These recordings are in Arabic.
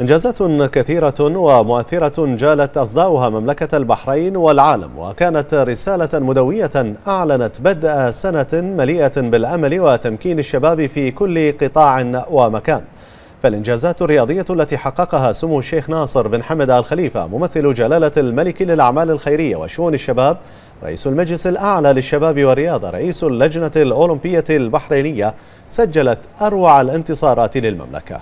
إنجازات كثيرة ومؤثرة جالت أصداؤها مملكة البحرين والعالم وكانت رسالة مدوية أعلنت بدء سنة مليئة بالأمل وتمكين الشباب في كل قطاع ومكان فالإنجازات الرياضية التي حققها سمو الشيخ ناصر بن حمد آل خليفة ممثل جلالة الملك للأعمال الخيرية وشؤون الشباب رئيس المجلس الأعلى للشباب والرياضة رئيس اللجنة الأولمبية البحرينية سجلت أروع الانتصارات للمملكة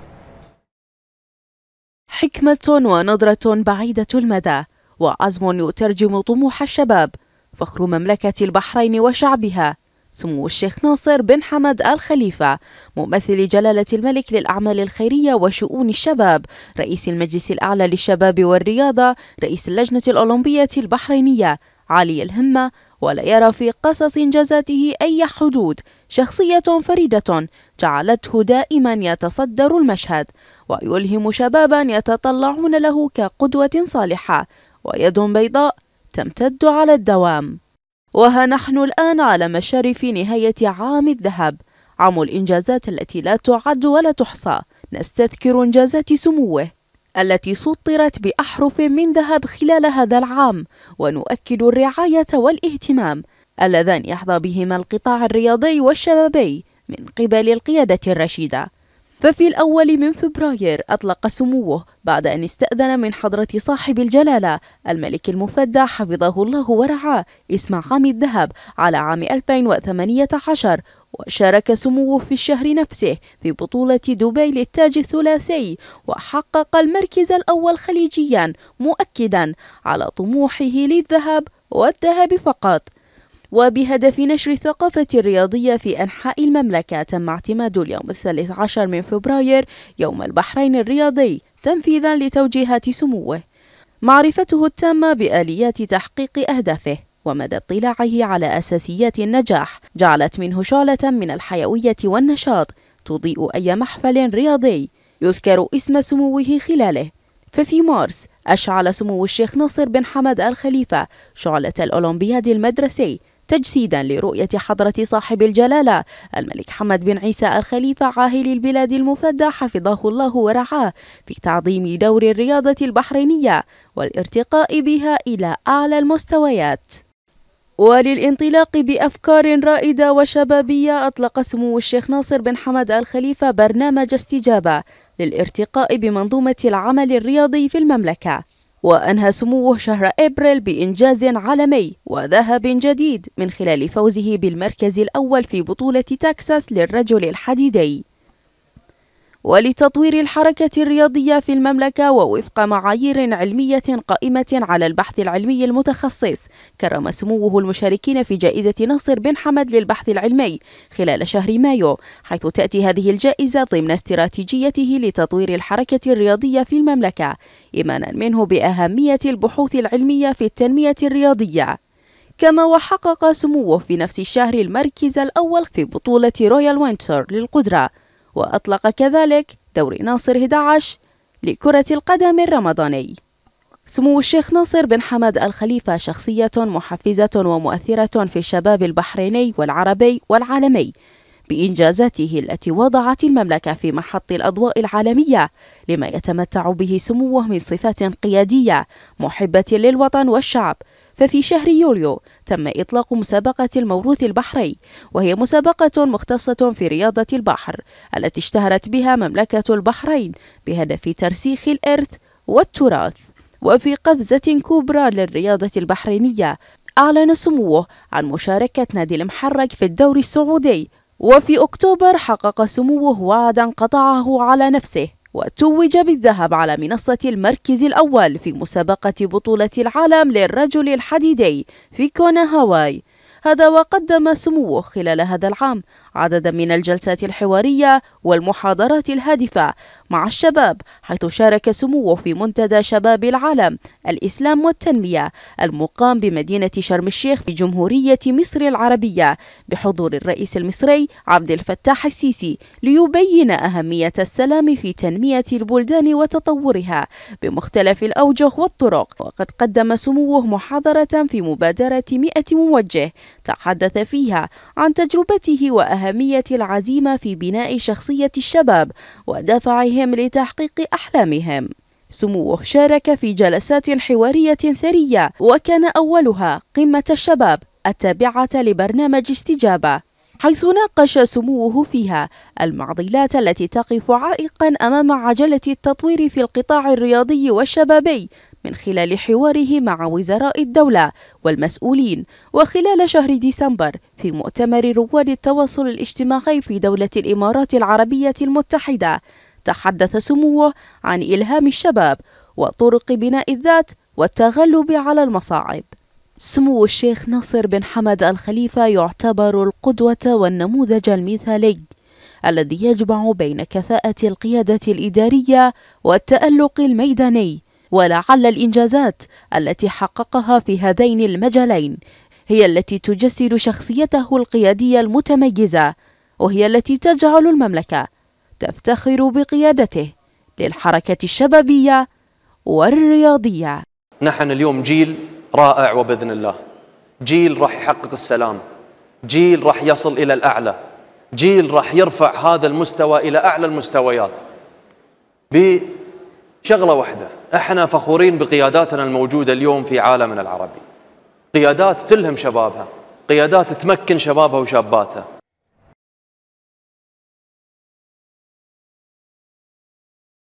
حكمة ونظرة بعيدة المدى وعزم يترجم طموح الشباب فخر مملكة البحرين وشعبها سمو الشيخ ناصر بن حمد الخليفة ممثل جلالة الملك للأعمال الخيرية وشؤون الشباب رئيس المجلس الأعلى للشباب والرياضة رئيس اللجنة الأولمبية البحرينية عالي الهمة ولا يرى في قصص انجازاته أي حدود شخصية فريدة جعلته دائما يتصدر المشهد ويلهم شبابا يتطلعون له كقدوة صالحة ويد بيضاء تمتد على الدوام وها نحن الآن على مشارف نهاية عام الذهب عام الإنجازات التي لا تعد ولا تحصى نستذكر إنجازات سموه التي سطرت بأحرف من ذهب خلال هذا العام ونؤكد الرعاية والاهتمام اللذان يحظى بهما القطاع الرياضي والشبابي من قبل القيادة الرشيدة ففي الأول من فبراير أطلق سموه بعد أن استأذن من حضرة صاحب الجلالة الملك المفدى حفظه الله ورعاه اسم عام الذهب على عام 2018 وشارك سموه في الشهر نفسه في بطولة دبي للتاج الثلاثي وحقق المركز الأول خليجيا مؤكدا على طموحه للذهب والذهب فقط وبهدف نشر الثقافة الرياضية في أنحاء المملكة تم اعتماد اليوم الثالث عشر من فبراير يوم البحرين الرياضي تنفيذا لتوجيهات سموه معرفته التامة بآليات تحقيق أهدافه ومدى اطلاعه على أساسيات النجاح جعلت منه شعلة من الحيوية والنشاط تضيء أي محفل رياضي يذكر اسم سموه خلاله ففي مارس أشعل سمو الشيخ ناصر بن حمد الخليفة شعلة الأولمبياد المدرسي تجسيدا لرؤية حضرة صاحب الجلالة الملك حمد بن عيسى الخليفة عاهل البلاد المفدى حفظه الله ورعاه في تعظيم دور الرياضة البحرينية والارتقاء بها إلى أعلى المستويات وللانطلاق بأفكار رائدة وشبابية أطلق سمو الشيخ ناصر بن حمد الخليفة برنامج استجابة للارتقاء بمنظومة العمل الرياضي في المملكة وأنهى سموه شهر إبريل بإنجاز عالمي وذهب جديد من خلال فوزه بالمركز الأول في بطولة تكساس للرجل الحديدي ولتطوير الحركة الرياضية في المملكة ووفق معايير علمية قائمة على البحث العلمي المتخصص كرم سموه المشاركين في جائزة ناصر بن حمد للبحث العلمي خلال شهر مايو حيث تأتي هذه الجائزة ضمن استراتيجيته لتطوير الحركة الرياضية في المملكة إيمانا منه بأهمية البحوث العلمية في التنمية الرياضية كما وحقق سموه في نفس الشهر المركز الأول في بطولة رويال وينتر للقدرة وأطلق كذلك دوري ناصر 11 لكرة القدم الرمضاني سمو الشيخ ناصر بن حمد الخليفة شخصية محفزة ومؤثرة في الشباب البحريني والعربي والعالمي بإنجازاته التي وضعت المملكة في محط الأضواء العالمية لما يتمتع به سموه من صفات قيادية محبة للوطن والشعب ففي شهر يوليو تم إطلاق مسابقة الموروث البحري وهي مسابقة مختصة في رياضة البحر التي اشتهرت بها مملكة البحرين بهدف ترسيخ الإرث والتراث وفي قفزة كبرى للرياضة البحرينية أعلن سموه عن مشاركة نادي المحرك في الدوري السعودي وفي أكتوبر حقق سموه وعدا قطعه على نفسه وتوج بالذهب على منصة المركز الأول في مسابقة بطولة العالم للرجل الحديدي في كونا هاواي هذا وقدم سموه خلال هذا العام عددا من الجلسات الحوارية والمحاضرات الهادفة مع الشباب حيث شارك سموه في منتدى شباب العالم الإسلام والتنمية المقام بمدينة شرم الشيخ في جمهورية مصر العربية بحضور الرئيس المصري عبد الفتاح السيسي ليبين أهمية السلام في تنمية البلدان وتطورها بمختلف الأوجه والطرق وقد قدم سموه محاضرة في مبادرة 100 موجه تحدث فيها عن تجربته وأهمية العزيمة في بناء شخصية الشباب ودفعهم لتحقيق أحلامهم سموه شارك في جلسات حوارية ثرية وكان أولها قمة الشباب التابعة لبرنامج استجابة حيث ناقش سموه فيها المعضلات التي تقف عائقا امام عجله التطوير في القطاع الرياضي والشبابي من خلال حواره مع وزراء الدولة والمسؤولين وخلال شهر ديسمبر في مؤتمر رواد التواصل الاجتماعي في دولة الإمارات العربية المتحدة تحدث سموه عن إلهام الشباب وطرق بناء الذات والتغلب على المصاعب سمو الشيخ ناصر بن حمد الخليفة يعتبر القدوة والنموذج المثالي الذي يجمع بين كفاءة القيادة الإدارية والتألق الميداني ولعل الإنجازات التي حققها في هذين المجالين هي التي تجسد شخصيته القيادية المتميزة وهي التي تجعل المملكة تفتخر بقيادته للحركة الشبابية والرياضية نحن اليوم جيل رائع وبإذن الله جيل راح يحقق السلام جيل راح يصل إلى الأعلى جيل راح يرفع هذا المستوى إلى أعلى المستويات شغلة واحدة احنا فخورين بقياداتنا الموجودة اليوم في عالمنا العربي قيادات تلهم شبابها قيادات تمكن شبابها وشاباتها